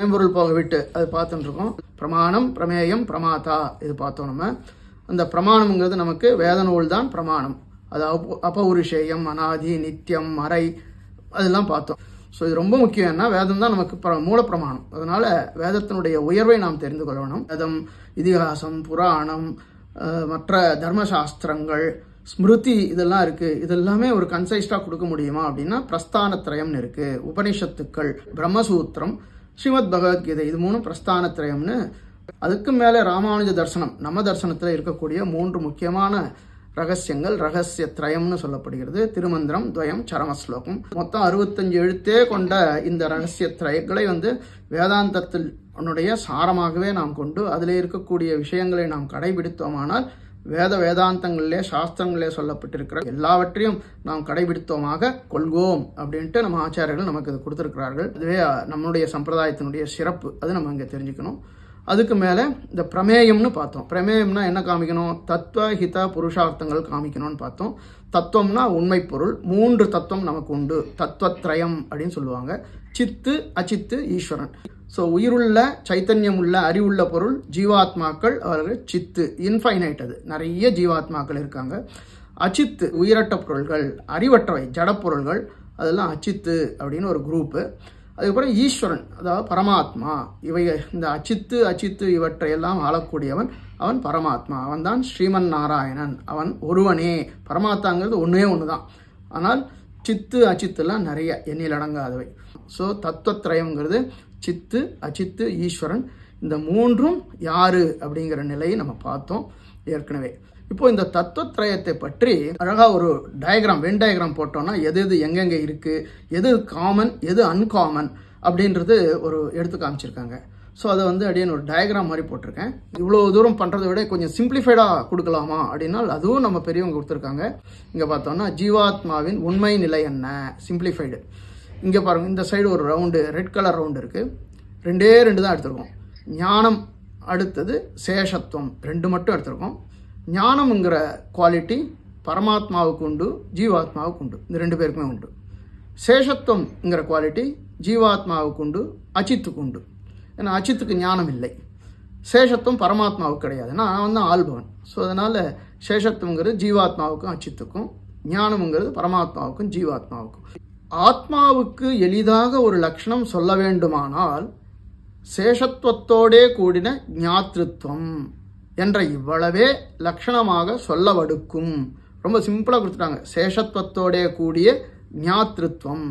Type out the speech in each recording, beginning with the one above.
மேம்பொருள் போக விட்டு அது பார்த்துட்டு இருக்கோம் பிரமாணம் பிரமேயம் பிரமாதா இது பார்த்தோம் நம்ம அந்த பிரமாணம்ங்கிறது நமக்கு வேத நூல் தான் பிரமாணம் அது அப்ப அபௌருஷேயம் அனாதி நித்தியம் மறை அதெல்லாம் பார்த்தோம் ஸோ இது ரொம்ப முக்கியம்னா வேதம் தான் நமக்கு பிர மூலப்பிரமாணம் அதனால வேதத்தினுடைய உயர்வை நாம் தெரிந்து கொள்ளணும் வேதம் இதிகாசம் புராணம் மற்ற தர்மசாஸ்திரங்கள் ஸ்மிருதி இதெல்லாம் இருக்குது இதெல்லாமே ஒரு கன்சைஸ்டா கொடுக்க முடியுமா அப்படின்னா பிரஸ்தான திரயம்னு இருக்குது உபனிஷத்துக்கள் பிரம்மசூத்திரம் ஸ்ரீமத் பகவத்கீதை இது மூணு திரயம்னு அதுக்கு மேலே ராமானுஜ தர்சனம் நம்ம தர்சனத்தில் இருக்கக்கூடிய மூன்று முக்கியமான ரகசியங்கள் ரகசிய திரயம்னு சொல்லப்படுகிறது திருமந்திரம் துவயம் சரமஸ்லோகம் மொத்தம் அறுபத்தஞ்சு எழுத்தே கொண்ட இந்த ரகசிய திரயங்களை வந்து வேதாந்தத்தில் சாரமாகவே நாம் கொண்டு அதில் இருக்கக்கூடிய விஷயங்களை நாம் கடைபிடித்தோமானால் வேத வேதாந்தங்களிலே சாஸ்திரங்களிலே சொல்லப்பட்டிருக்கிற எல்லாவற்றையும் நாம் கடைபிடித்தோமாக கொள்வோம் அப்படின்ட்டு நம்ம ஆச்சாரியர்கள் நமக்கு இது கொடுத்துருக்கிறார்கள் இதுவே நம்மளுடைய சம்பிரதாயத்தினுடைய சிறப்பு அது நம்ம இங்கே தெரிஞ்சுக்கணும் அதுக்கு மேலே இந்த பிரமேயம்னு பார்த்தோம் பிரமேயம்னா என்ன காமிக்கணும் தத்துவ ஹித புருஷார்த்தங்கள் காமிக்கணும்னு பார்த்தோம் தத்துவம்னா உண்மை பொருள் மூன்று தத்துவம் நமக்கு உண்டு தத்துவத்ரயம் அப்படின்னு சொல்லுவாங்க சித்து அச்சித்து ஈஸ்வரன் ஸோ உயிருள்ள சைத்தன்யம் உள்ள அறிவுள்ள பொருள் ஜீவாத்மாக்கள் அவர்கள் சித்து இன்ஃபைனைட் அது நிறைய ஜீவாத்மாக்கள் இருக்காங்க அச்சித்து உயிரட்ட பொருள்கள் அறிவற்றவை ஜடப்பொருள்கள் அதெல்லாம் அச்சித்து அப்படின்னு ஒரு குரூப்பு அதுக்கப்புறம் ஈஸ்வரன் அதாவது பரமாத்மா இவை இந்த அச்சித்து அச்சித்து இவற்றையெல்லாம் ஆளக்கூடியவன் அவன் பரமாத்மா அவன்தான் ஸ்ரீமன் நாராயணன் அவன் ஒருவனே பரமாத்மாங்கிறது ஒன்றே ஒன்று தான் ஆனால் சித்து அச்சித்துலாம் நிறைய எண்ணில் அடங்காதவை ஸோ தத்துவத்ரயங்கிறது சித்து அச்சித்து ஈஸ்வரன் இந்த மூன்றும் யாரு அப்படிங்கிற நிலையை நம்ம பார்த்தோம் ஏற்கனவே இப்போ இந்த தத்துவத்ரயத்தை பற்றி அழகாக ஒரு டயக்ராம் வென் டயக்ராம் போட்டோம்னா எது எது எங்கெங்கே இருக்குது எது காமன் எது அன்காமன் அப்படின்றது ஒரு எடுத்து காமிச்சிருக்காங்க ஸோ அதை வந்து அப்படியே ஒரு டயக்ராம் மாதிரி போட்டிருக்கேன் இவ்வளோ தூரம் பண்ணுறதை விட கொஞ்சம் சிம்பிளிஃபைடாக கொடுக்கலாமா அப்படின்னா அதுவும் நம்ம பெரியவங்க கொடுத்துருக்காங்க இங்கே பார்த்தோம்னா ஜீவாத்மாவின் உண்மை நிலை என்ன சிம்பிளிஃபைடு இங்கே பாருங்கள் இந்த சைடு ஒரு ரவுண்டு ரெட் கலர் ரவுண்டு இருக்குது ரெண்டே ரெண்டு தான் எடுத்திருக்கோம் ஞானம் அடுத்தது சேஷத்துவம் ரெண்டு மட்டும் எடுத்திருக்கோம் ஞானம்ங்கிற குவாலிட்டி பரமாத்மாவுக்கு உண்டு ஜீவாத்மாவுக்கு உண்டு இந்த ரெண்டு பேருக்குமே உண்டு சேஷத்துவம்ங்கிற குவாலிட்டி ஜீவாத்மாவுக்கு உண்டு அச்சித்துக்கு உண்டு ஏன்னா அச்சித்துக்கு ஞானம் இல்லை சேஷத்துவம் பரமாத்மாவுக்கு கிடையாது ஏன்னா நான் வந்து ஆல்பவன் ஸோ அதனால் சேஷத்துவங்கிறது ஜீவாத்மாவுக்கும் அச்சித்துக்கும் ஞானம்ங்கிறது பரமாத்மாவுக்கும் ஜீவாத்மாவுக்கும் ஆத்மாவுக்கு எளிதாக ஒரு லக்ஷணம் சொல்ல வேண்டுமானால் சேஷத்துவத்தோடே கூடின ஞாத்திருத்துவம் என்ற இவ்வளவே லக்ஷணமாக சொல்லவடுக்கும் ரொம்ப சிம்பிளாக கொடுத்துட்டாங்க சேஷத்துவத்தோடே கூடிய ஞாத்திருத்துவம்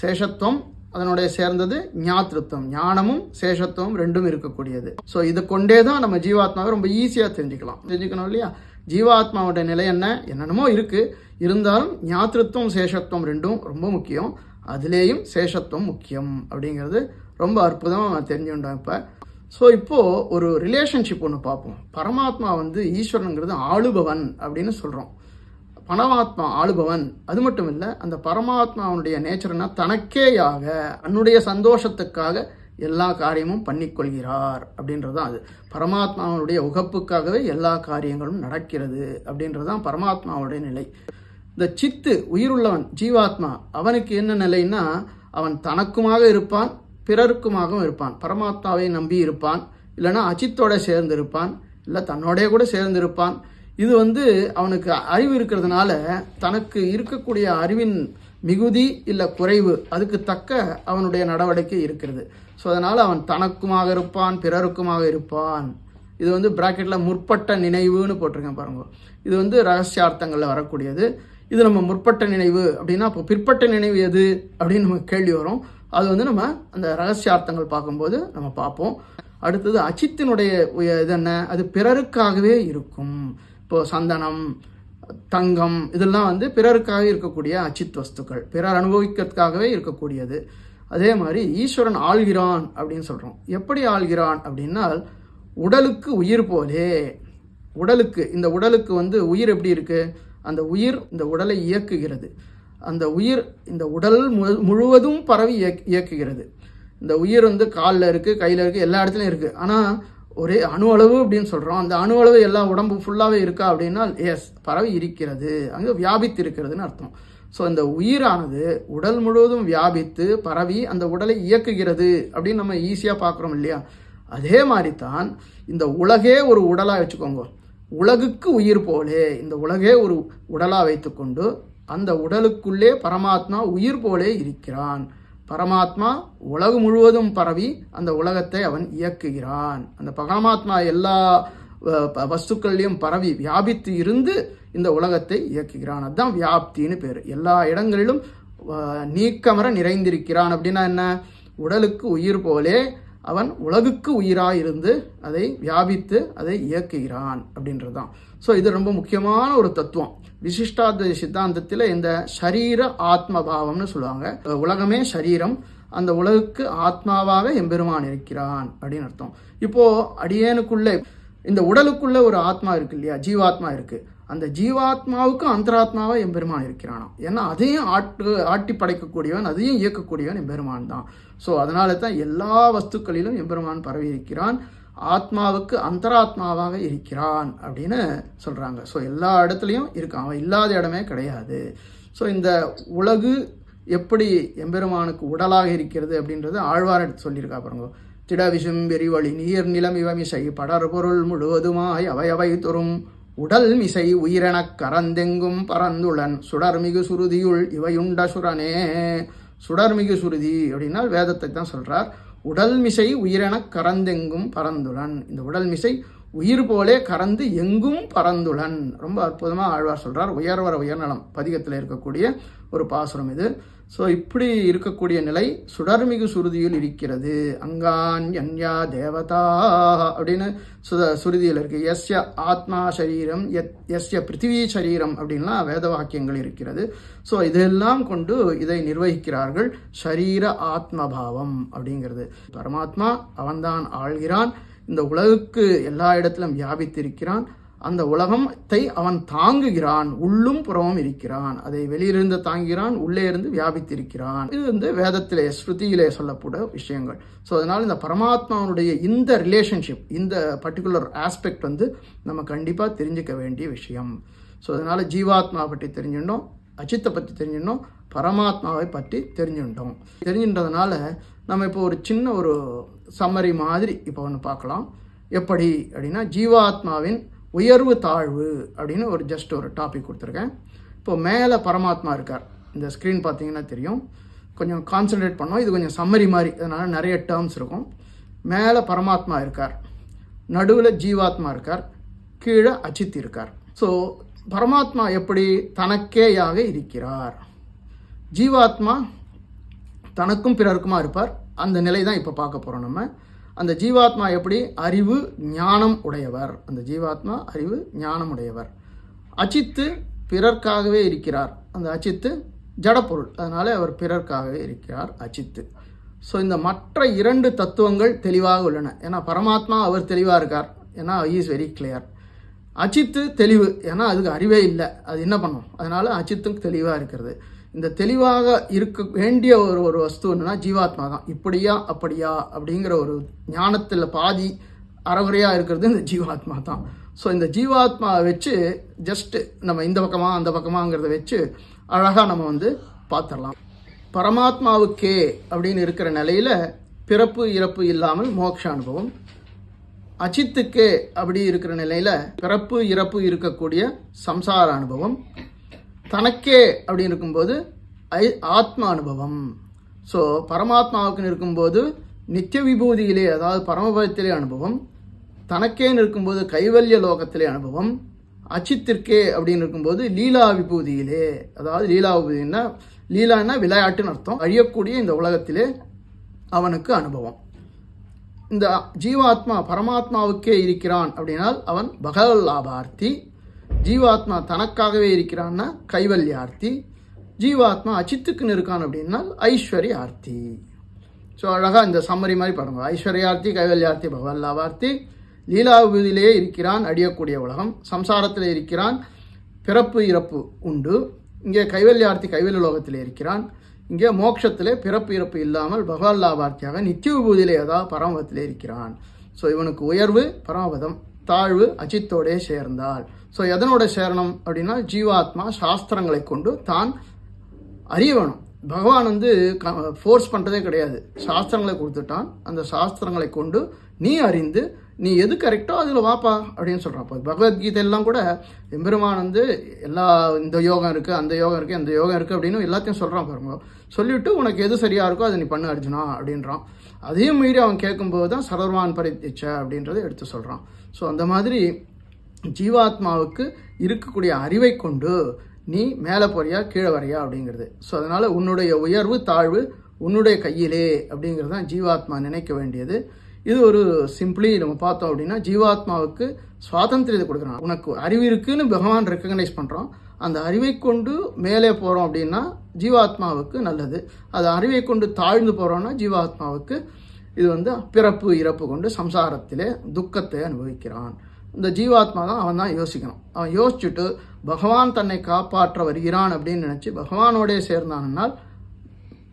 சேஷத்துவம் அதனுடைய சேர்ந்தது ஞாத்திருத்தம் ஞானமும் சேஷத்துவம் ரெண்டும் இருக்கக்கூடியது ஸோ இதை கொண்டே தான் நம்ம ஜீவாத்மாவை ரொம்ப ஈஸியாக தெரிஞ்சுக்கலாம் தெரிஞ்சுக்கணும் இல்லையா ஜீவாத்மாவோட நிலை என்ன என்னென்னமோ இருக்குது இருந்தாலும் ஞாத்திருத்தம் சேஷத்துவம் ரெண்டும் ரொம்ப முக்கியம் அதுலேயும் சேஷத்துவம் முக்கியம் அப்படிங்கிறது ரொம்ப அற்புதமாக நான் இப்போ ஸோ இப்போது ஒரு ரிலேஷன்ஷிப் ஒன்று பார்ப்போம் பரமாத்மா வந்து ஈஸ்வரனுங்கிறது ஆளுபவன் அப்படின்னு சொல்கிறோம் பணமாத்மா ஆளுபவன் அது மட்டும் இல்லை அந்த பரமாத்மாவுடைய நேச்சர்னா தனக்கேயாக தன்னுடைய சந்தோஷத்துக்காக எல்லா காரியமும் பண்ணிக்கொள்கிறார் அப்படின்றது தான் அது பரமாத்மாவுடைய உகப்புக்காகவே எல்லா காரியங்களும் நடக்கிறது அப்படின்றது தான் பரமாத்மாவுடைய நிலை இந்த சித்து உயிருள்ளவன் ஜீவாத்மா அவனுக்கு என்ன நிலைன்னா அவன் தனக்குமாக இருப்பான் பிறருக்குமாகவும் இருப்பான் பரமாத்மாவை நம்பி இருப்பான் இல்லைனா அஜித்தோட சேர்ந்து இருப்பான் இல்லை தன்னோடைய கூட சேர்ந்து இருப்பான் இது வந்து அவனுக்கு அறிவு இருக்கிறதுனால தனக்கு இருக்கக்கூடிய அறிவின் மிகுதி இல்லை குறைவு அதுக்கு தக்க அவனுடைய நடவடிக்கை இருக்கிறது ஸோ அதனால் அவன் தனக்குமாக இருப்பான் பிறருக்குமாக இருப்பான் இது வந்து ப்ராக்கெட்டில் முற்பட்ட நினைவுன்னு போட்டிருக்கேன் பாருங்க இது வந்து ரகசியார்த்தங்களில் வரக்கூடியது இது நம்ம முற்பட்ட நினைவு அப்படின்னா இப்போ பிற்பட்ட நினைவு எது அப்படின்னு நம்ம கேள்வி வரும் அது வந்து நம்ம அந்த ரகசியார்த்தங்கள் பார்க்கும்போது நம்ம பார்ப்போம் அடுத்தது அச்சித்தினுடைய இது என்ன அது பிறருக்காகவே இருக்கும் இப்போ சந்தனம் தங்கம் இதெல்லாம் வந்து பிறருக்காக இருக்கக்கூடிய அச்சித் வஸ்துக்கள் பிறர் அனுபவிக்கிறதுக்காகவே இருக்கக்கூடியது அதே மாதிரி ஈஸ்வரன் ஆள்கிறான் அப்படின்னு சொல்கிறோம் எப்படி ஆள்கிறான் அப்படின்னால் உடலுக்கு உயிர் போலே உடலுக்கு இந்த உடலுக்கு வந்து உயிர் எப்படி இருக்குது அந்த உயிர் இந்த உடலை இயக்குகிறது அந்த உயிர் இந்த உடல் முழுவதும் பரவி இயக்குகிறது இந்த உயிர் வந்து காலில் இருக்குது கையில் இருக்குது எல்லா இடத்துலையும் இருக்குது ஆனால் ஒரு அணு அளவு அப்படின்னு சொல்கிறோம் அந்த அணு அளவு எல்லாம் உடம்பு ஃபுல்லாகவே இருக்கா அப்படின்னா எஸ் பறவை இருக்கிறது அங்கே வியாபித்து இருக்கிறதுன்னு அர்த்தம் ஸோ அந்த உயிரானது உடல் முழுவதும் வியாபித்து பரவி அந்த உடலை இயக்குகிறது அப்படின்னு நம்ம ஈஸியாக பார்க்குறோம் இல்லையா அதே மாதிரி தான் இந்த உலகே ஒரு உடலாக வச்சுக்கோங்க உலகுக்கு உயிர் போலே இந்த உலகே ஒரு உடலாக வைத்துக்கொண்டு அந்த உடலுக்குள்ளே பரமாத்மா உயிர் போலே இருக்கிறான் பரமாத்மா உலகம் முழுவதும் பரவி அந்த உலகத்தை அவன் இயக்குகிறான் அந்த பரமாத்மா எல்லா வஸ்துக்கள்லையும் பரவி வியாபித்து இருந்து இந்த உலகத்தை இயக்குகிறான் அதுதான் வியாப்தின்னு பேர் எல்லா இடங்களிலும் நீக்கமர நிறைந்திருக்கிறான் அப்படின்னா என்ன உடலுக்கு உயிர் போலே அவன் உலகுக்கு உயிராக இருந்து அதை வியாபித்து அதை இயக்குகிறான் அப்படின்றது தான் ஸோ இது ரொம்ப முக்கியமான ஒரு தத்துவம் விசிஷ்டாத சித்தாந்தத்தில் இந்த சரீர ஆத்மபாவம்னு சொல்லுவாங்க உலகமே சரீரம் அந்த உலகுக்கு ஆத்மாவாக எம்பெருமான் இருக்கிறான் அப்படின்னு அர்த்தம் இப்போது அடியேனுக்குள்ளே இந்த உடலுக்குள்ளே ஒரு ஆத்மா இருக்கு இல்லையா ஜீவாத்மா இருக்குது அந்த ஜீவாத்மாவுக்கும் அந்தராத்மாவாக எம்பெருமான் இருக்கிறானா ஏன்னா அதையும் ஆட்டு ஆட்டி படைக்கக்கூடியவன் அதையும் இயக்கக்கூடியவன் எம்பெருமான் தான் ஸோ அதனால தான் எல்லா வஸ்துக்களிலும் எம்பெருமான் பரவி இருக்கிறான் ஆத்மாவுக்கு அந்தராத்மாவாக இருக்கிறான் அப்படின்னு சொல்கிறாங்க ஸோ எல்லா இடத்துலையும் இருக்கான் அவன் இல்லாத இடமே கிடையாது ஸோ இந்த உலகு எப்படி எம்பெருமானுக்கு உடலாக இருக்கிறது அப்படின்றது ஆழ்வார் எடுத்து சொல்லியிருக்கா பாருங்க திடவிசும் வெறிவழி நீர் நிலம் இவமிசை படர் பொருள் முழுவதுமாய் அவை அவை தரும் உடல் மிசை உயிரெனக் கரந்தெங்கும் பரந்துளன் சுடர்மிகு சுருதியுள் இவையுண்ட சுரனே சுடர்மிகு சுருதி அப்படின்னா வேதத்தை தான் சொல்றார் உடல் மிசை உயிரெனக் கரந்தெங்கும் பரந்துளன் இந்த உடல் மிசை உயிர் போலே கறந்து எங்கும் பறந்துடன் ரொம்ப அற்புதமாக ஆழ்வார் சொல்கிறார் உயர்வர உயர்நலம் பதிகத்தில் இருக்கக்கூடிய ஒரு பாசுரம் இது ஸோ இப்படி இருக்கக்கூடிய நிலை சுடர்மிகு சுருதியில் இருக்கிறது அங்கான் யன்யா தேவதா அப்படின்னு சுத சுருதியில் இருக்கு எஸ்ய ஆத்மா சரீரம் எத் எஸ்ய பிருத்திவி சரீரம் அப்படின்லாம் வேத வாக்கியங்கள் இருக்கிறது ஸோ இதெல்லாம் கொண்டு இதை நிர்வகிக்கிறார்கள் சரீர ஆத்மபாவம் அப்படிங்கிறது பரமாத்மா அவன்தான் ஆள்கிறான் இந்த உலகுக்கு எல்லா இடத்திலும் வியாபித்திருக்கிறான் அந்த உலகத்தை அவன் தாங்குகிறான் உள்ளும் புறமும் இருக்கிறான் அதை வெளியிலிருந்து தாங்குகிறான் உள்ளே இருந்து வியாபித்திருக்கிறான் இது வந்து வேதத்திலே ஸ்ருதியிலே சொல்லப்பட விஷயங்கள் ஸோ அதனால் இந்த பரமாத்மாவுடைய இந்த ரிலேஷன்ஷிப் இந்த பர்டிகுலர் ஆஸ்பெக்ட் வந்து நம்ம கண்டிப்பாக தெரிஞ்சுக்க வேண்டிய விஷயம் ஸோ அதனால் ஜீவாத்மா பற்றி தெரிஞ்சிடணும் அஜித்தை பற்றி தெரிஞ்சிடணும் பரமாத்மாவை பற்றி தெரிஞ்சுட்டோம் தெரிஞ்சுன்றதுனால நம்ம இப்போ ஒரு சின்ன ஒரு சம்மரி மாதிரி இப்போ ஒன்று பார்க்கலாம் எப்படி அப்படின்னா ஜீவாத்மாவின் உயர்வு தாழ்வு அப்படின்னு ஒரு ஜஸ்ட் ஒரு டாபிக் கொடுத்துருக்கேன் இப்போது மேலே பரமாத்மா இருக்கார் இந்த ஸ்க்ரீன் பார்த்தீங்கன்னா தெரியும் கொஞ்சம் கான்சன்ட்ரேட் பண்ணோம் இது கொஞ்சம் சம்மரி மாதிரி அதனால் நிறைய டேர்ம்ஸ் இருக்கும் மேலே பரமாத்மா இருக்கார் நடுவில் ஜீவாத்மா இருக்கார் கீழே அச்சித்தி இருக்கார் ஸோ பரமாத்மா எப்படி தனக்கேயாக இருக்கிறார் ஜீவாத்மா தனக்கும் பிறருக்குமா இருப்பார் அந்த நிலை தான் இப்போ பார்க்க போகிறோம் நம்ம அந்த ஜீவாத்மா எப்படி அறிவு ஞானம் உடையவர் அந்த ஜீவாத்மா அறிவு ஞானம் உடையவர் அச்சித்து பிறர்க்காகவே இருக்கிறார் அந்த அச்சித்து ஜடப்பொருள் அதனால் அவர் பிறர்க்காகவே இருக்கிறார் அச்சித்து ஸோ இந்த மற்ற இரண்டு தத்துவங்கள் தெளிவாக உள்ளன ஏன்னா பரமாத்மா அவர் தெளிவாக இருக்கார் ஏன்னா இஸ் வெரி கிளியர் அச்சித்து தெளிவு ஏன்னா அதுக்கு அறிவே இல்லை அது என்ன பண்ணும் அதனால் அச்சித்தும் தெளிவாக இருக்கிறது இந்த தெளிவாக இருக்க வேண்டிய ஒரு ஒரு வஸ்து என்னன்னா ஜீவாத்மா தான் இப்படியா அப்படியா அப்படிங்கிற ஒரு ஞானத்தில் பாதி அறகுறையாக இருக்கிறது இந்த ஜீவாத்மா தான் ஸோ இந்த ஜீவாத்மாவை வச்சு ஜஸ்ட்டு நம்ம இந்த பக்கமாக அந்த பக்கமாங்கிறத வச்சு அழகாக நம்ம வந்து பார்த்துடலாம் பரமாத்மாவுக்கே அப்படின்னு இருக்கிற நிலையில் பிறப்பு இறப்பு இல்லாமல் மோட்ச அனுபவம் அஜித்துக்கே அப்படி இருக்கிற நிலையில் பிறப்பு இறப்பு இருக்கக்கூடிய சம்சார அனுபவம் தனக்கே அப்படின்னு இருக்கும்போது ஐ ஆத்ம அனுபவம் ஸோ பரமாத்மாவுக்குன்னு இருக்கும்போது நித்திய விபூதியிலே அதாவது பரமபதத்திலே அனுபவம் தனக்கேன்னு இருக்கும்போது கைவல்ய லோகத்திலே அனுபவம் அச்சித்திற்கே அப்படின்னு இருக்கும்போது லீலா விபூதியிலே அதாவது லீலா விபூதினா லீலான்னா விளையாட்டுன்னு அர்த்தம் அழியக்கூடிய இந்த உலகத்திலே அவனுக்கு அனுபவம் இந்த ஜீவாத்மா பரமாத்மாவுக்கே இருக்கிறான் அப்படின்னால் அவன் பகவல் லாபார்த்தி ஜீவாத்மா தனக்காகவே இருக்கிறான்னா கைவல்ய ஆர்த்தி ஜீவாத்மா அச்சித்துக்குன்னு இருக்கான் அப்படின்னா ஐஸ்வர்ய ஆர்த்தி ஸோ அழகாக இந்த சம்மரி மாதிரி பாருங்க ஐஸ்வர்ய ஆர்த்தி கைவல்ய ஆர்த்தி ஆர்த்தி லீலா லீலாவிதிலேயே இருக்கிறான் அடியக்கூடிய உலகம் சம்சாரத்தில் இருக்கிறான் பிறப்பு இறப்பு உண்டு இங்கே கைவல்ய ஆர்த்தி கைவல்ய லோகத்தில் இருக்கிறான் இங்கே மோட்சத்திலே பிறப்பு இறப்பு இல்லாமல் பகவான் லாபார்த்தியாக நித்திய விபூதியிலே ஏதாவது பரமபதத்திலே இருக்கிறான் ஸோ இவனுக்கு உயர்வு பரமபதம் தாழ்வு அஜித்தோடே சேர்ந்தாள் ஸோ எதனோட சேரணும் அப்படின்னா ஜீவாத்மா சாஸ்திரங்களை கொண்டு தான் அறியவனும் பகவான் வந்து ஃபோர்ஸ் பண்ணுறதே கிடையாது சாஸ்திரங்களை கொடுத்துட்டான் அந்த சாஸ்திரங்களை கொண்டு நீ அறிந்து நீ எது கரெக்டோ அதில் வாப்பா அப்படின்னு சொல்கிறான் சொல்கிறப்போ பகவத்கீதையெல்லாம் கூட எம்பெருமான் வந்து எல்லா இந்த யோகம் இருக்குது அந்த யோகம் இருக்குது அந்த யோகம் இருக்குது அப்படின்னு எல்லாத்தையும் சொல்கிறான் பாருங்க சொல்லிவிட்டு உனக்கு எது சரியாக இருக்கோ அதை நீ பண்ண அர்ஜுனா அப்படின்றான் அதையும் மீறி அவன் கேட்கும்போது தான் சரவான் பரித்திச்ச அப்படின்றத எடுத்து சொல்கிறான் ஸோ அந்த மாதிரி ஜீவாத்மாவுக்கு இருக்கக்கூடிய அறிவை கொண்டு நீ மேலே போறியா கீழே வரையா அப்படிங்கிறது ஸோ அதனால் உன்னுடைய உயர்வு தாழ்வு உன்னுடைய கையிலே அப்படிங்கிறது தான் ஜீவாத்மா நினைக்க வேண்டியது இது ஒரு சிம்பிளி நம்ம பார்த்தோம் அப்படின்னா ஜீவாத்மாவுக்கு சுவாதந்திரத்தை கொடுக்குறாங்க உனக்கு அறிவு இருக்குன்னு பகவான் ரெக்கக்னைஸ் பண்ணுறோம் அந்த அறிவை கொண்டு மேலே போகிறோம் அப்படின்னா ஜீவாத்மாவுக்கு நல்லது அது அறிவை கொண்டு தாழ்ந்து போகிறோன்னா ஜீவாத்மாவுக்கு இது வந்து பிறப்பு இறப்பு கொண்டு சம்சாரத்திலே துக்கத்தை அனுபவிக்கிறான் இந்த ஜீவாத்மா தான் அவன் தான் யோசிக்கணும் அவன் யோசிச்சுட்டு பகவான் தன்னை காப்பாற்ற வருகிறான் அப்படின்னு நினச்சி பகவானோடே சேர்ந்தான்னால்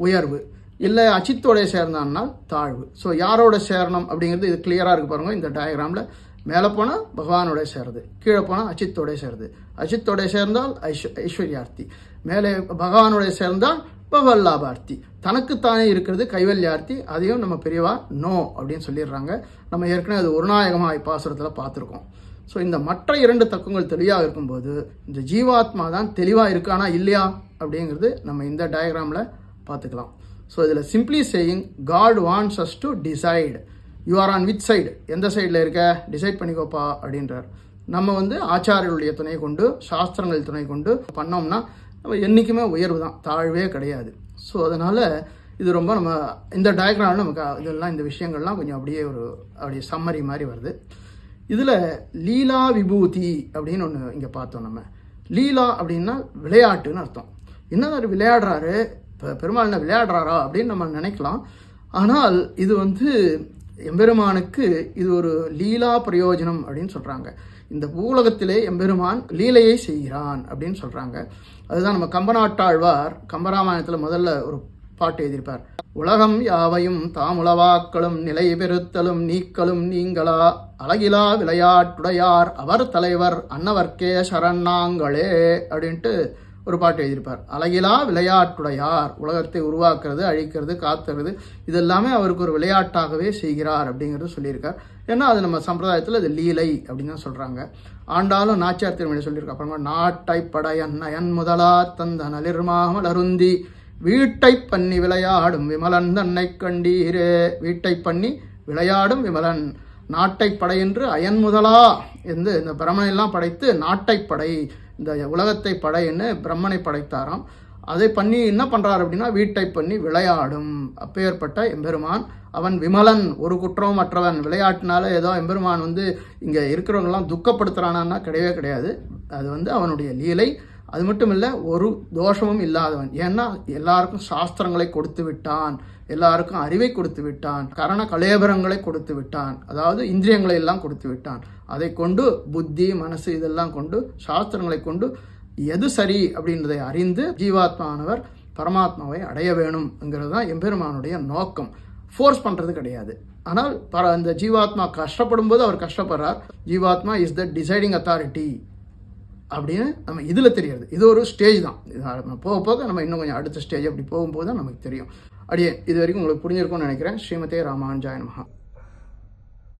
உயர்வு இல்லை அச்சித்தோடைய சேர்ந்தான்னால் தாழ்வு ஸோ யாரோட சேரணும் அப்படிங்கிறது இது கிளியராக இருக்கு பாருங்கள் இந்த டயக்ராமில் மேலே போனால் பகவானோட சேருது கீழே போனால் அச்சித்தோடைய சேருது அச்சித்தோட சேர்ந்தால் ஐஸ்வ ஐஸ்வர்யார்த்தி மேலே பகவானோட சேர்ந்தால் பவல்லாபார்த்தி தனக்குத்தானே இருக்கிறது கைவல்யார்த்தி அதையும் நம்ம பெரியவா நோ அப்படின்னு சொல்லிடுறாங்க நம்ம ஏற்கனவே அது ஒருநாயகமாக பாசுரத்தில் பார்த்துருக்கோம் ஸோ இந்த மற்ற இரண்டு தக்கங்கள் தெளிவாக இருக்கும்போது இந்த ஜீவாத்மா தான் தெளிவாக இருக்கானா இல்லையா அப்படிங்கிறது நம்ம இந்த டயக்ராமில் பார்த்துக்கலாம் ஸோ இதில் simply saying got once as to decide you are on which side எந்த சைடில் இருக்க டிசைட் பண்ணிக்கோப்பா அப்படின்றார் நம்ம வந்து ஆச்சாரியருடைய துணை கொண்டு சாஸ்திரங்கள் துணை கொண்டு பண்ணோம்னா நம்ம என்றைக்குமே உயர்வு தான் தாழ்வே கிடையாது ஸோ அதனால் இது ரொம்ப நம்ம இந்த டயக்ராம் நமக்கு இதெல்லாம் இந்த விஷயங்கள்லாம் கொஞ்சம் அப்படியே ஒரு அப்படியே சம்மரி மாதிரி வருது இதில் லீலா விபூதி அப்படின்னு ஒன்று இங்கே பார்த்தோம் நம்ம லீலா அப்படின்னா விளையாட்டுன்னு அர்த்தம் என்ன விளையாடுறாரு இப்போ பெருமாள் விளையாடுறாரா அப்படின்னு நம்ம நினைக்கலாம் ஆனால் இது வந்து எம்பெருமானுக்கு இது ஒரு லீலா பிரயோஜனம் அப்படின்னு சொல்கிறாங்க இந்த பூலகத்திலே எம்பெருமான் லீலையை செய்கிறான் அப்படின்னு சொல்கிறாங்க அதுதான் நம்ம கம்பநாட்டாழ்வார் கம்பராமாயணத்தில் முதல்ல ஒரு பாட்டு எழுதியிருப்பார் உலகம் யாவையும் தாமுளவாக்களும் நிலை பெருத்தலும் நீக்கலும் நீங்களா அழகிலா விளையாட்டுடையார் அவர் தலைவர் அன்னவர்க்கே சரணாங்களே அப்படின்ட்டு ஒரு பாட்டு எழுதியிருப்பார் அழகிலா விளையாட்டுடையார் உலகத்தை உருவாக்குறது அழிக்கிறது காத்துறது இதெல்லாமே அவருக்கு ஒரு விளையாட்டாகவே செய்கிறார் அப்படிங்கிறது சொல்லியிருக்கார் ஏன்னா அது நம்ம சம்பிரதாயத்தில் அது லீலை அப்படின்னு தான் சொல்கிறாங்க ஆண்டாலும் நாச்சியார் திருமணி சொல்லியிருக்கா அப்புறமா நாட்டை படையன் நயன் முதலா தந்த நலிர்மாமல் அருந்தி வீட்டை பண்ணி விளையாடும் விமலன் தன்னை கண்டீரே வீட்டை பண்ணி விளையாடும் விமலன் நாட்டை படை என்று அயன் முதலா என்று இந்த பிரமணையெல்லாம் படைத்து நாட்டை படை இந்த உலகத்தை படையின்னு பிரம்மனை படைத்தாராம் அதை பண்ணி என்ன பண்ணுறார் அப்படின்னா வீட்டை பண்ணி விளையாடும் அப்பேற்பட்ட எம்பெருமான் அவன் விமலன் ஒரு குற்றம் மற்றவன் விளையாட்டினால ஏதோ எம்பெருமான் வந்து இங்கே இருக்கிறவங்களாம் துக்கப்படுத்துகிறானான்னா கிடையவே கிடையாது அது வந்து அவனுடைய லீலை அது மட்டும் இல்லை ஒரு தோஷமும் இல்லாதவன் ஏன்னா எல்லாருக்கும் சாஸ்திரங்களை கொடுத்து விட்டான் எல்லாருக்கும் அறிவை கொடுத்து விட்டான் கரண கலேபரங்களை கொடுத்து விட்டான் அதாவது இந்திரியங்களை எல்லாம் கொடுத்து விட்டான் அதை கொண்டு புத்தி மனசு இதெல்லாம் கொண்டு சாஸ்திரங்களை கொண்டு எது சரி அப்படின்றதை அறிந்து ஜீவாத்மானவர் பரமாத்மாவை அடைய வேணும்ங்கிறது தான் எம்பெருமானுடைய நோக்கம் ஃபோர்ஸ் பண்ணுறது கிடையாது ஆனால் பர அந்த ஜீவாத்மா கஷ்டப்படும் போது அவர் கஷ்டப்படுறார் ஜீவாத்மா இஸ் த டிசைடிங் அத்தாரிட்டி அப்படின்னு நம்ம இதில் தெரியறது இது ஒரு ஸ்டேஜ் தான் நம்ம போக போக நம்ம இன்னும் கொஞ்சம் அடுத்த ஸ்டேஜ் அப்படி போகும்போது தான் நமக்கு தெரியும் அப்படியே இது வரைக்கும் உங்களுக்கு புரிஞ்சிருக்கும்னு நினைக்கிறேன் ஸ்ரீமதே ராமானுஜாயன் மகா